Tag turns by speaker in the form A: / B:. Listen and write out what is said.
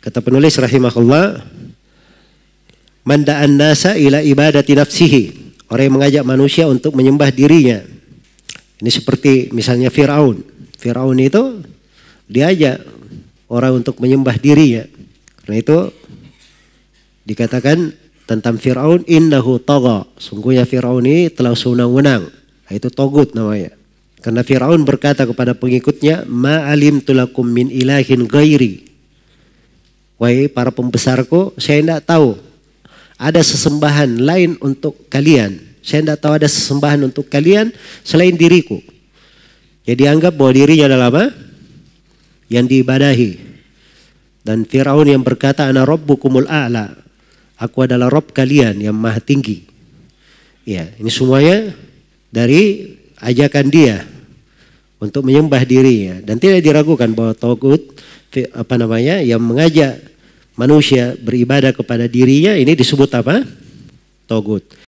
A: Kata penulis rahimahullah, Manda'an nasa ila ibadati nafsihi. Orang yang mengajak manusia untuk menyembah dirinya. Ini seperti misalnya Fir'aun. Fir'aun itu diajak orang untuk menyembah dirinya. Karena itu dikatakan tentang Fir'aun innahu togo. Sungguhnya Fir'aun ini telah sunang-unang. Nah, itu togut namanya. Karena Fir'aun berkata kepada pengikutnya, ma'alim alim tulakum min ilahin gairi. Wahai para pembesarku, saya tidak tahu ada sesembahan lain untuk kalian. Saya tidak tahu ada sesembahan untuk kalian selain diriku. Jadi ya, anggap bahwa dirinya adalah apa? Yang diibadahi. Dan Fir'aun yang berkata, Ana Rabbukumul A'la. Aku adalah Rob kalian yang maha tinggi. Ya, ini semuanya dari ajakan dia untuk menyembah dirinya. Dan tidak diragukan bahwa Togut apa namanya yang mengajak manusia beribadah kepada dirinya ini disebut apa? Togut.